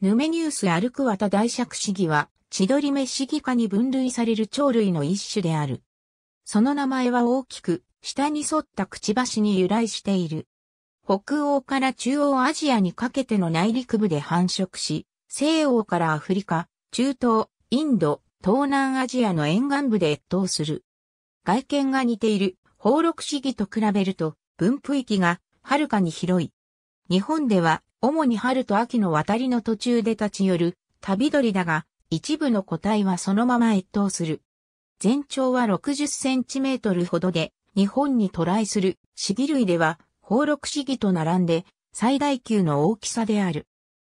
ヌメニウス・アルクワタ大尺シギは、千鳥目シギ科に分類される鳥類の一種である。その名前は大きく、下に沿ったくちばしに由来している。北欧から中央アジアにかけての内陸部で繁殖し、西欧からアフリカ、中東、インド、東南アジアの沿岸部で越冬する。外見が似ている、放録シギと比べると、分布域がはるかに広い。日本では主に春と秋の渡りの途中で立ち寄る旅鳥だが、一部の個体はそのまま越冬する。全長は60センチメートルほどで、日本に渡来するシギ類では、放禄シギと並んで、最大級の大きさである。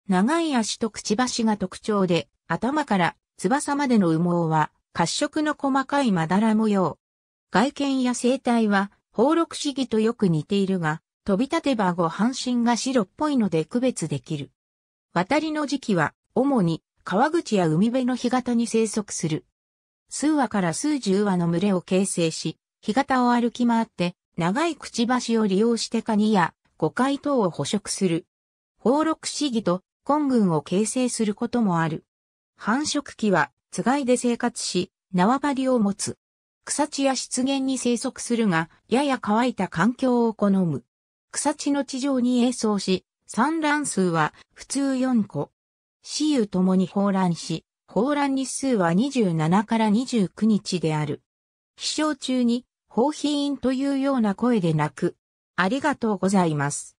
長い足とくちばしが特徴で、頭から翼までの羽毛は、褐色の細かいまだら模様。外見や生態は、放禄シギとよく似ているが、飛び立てば後半身が白っぽいので区別できる。渡りの時期は、主に川口や海辺の干潟に生息する。数羽から数十羽の群れを形成し、干潟を歩き回って、長いくちばしを利用してカニや五海等を捕食する。放録主義と根群を形成することもある。繁殖期は、つがいで生活し、縄張りを持つ。草地や湿原に生息するが、やや乾いた環境を好む。草地の地上に栄装し、産卵数は普通4個。雌雄ともに放卵し、放卵日数は27から29日である。飛翔中に、放品というような声でなく。ありがとうございます。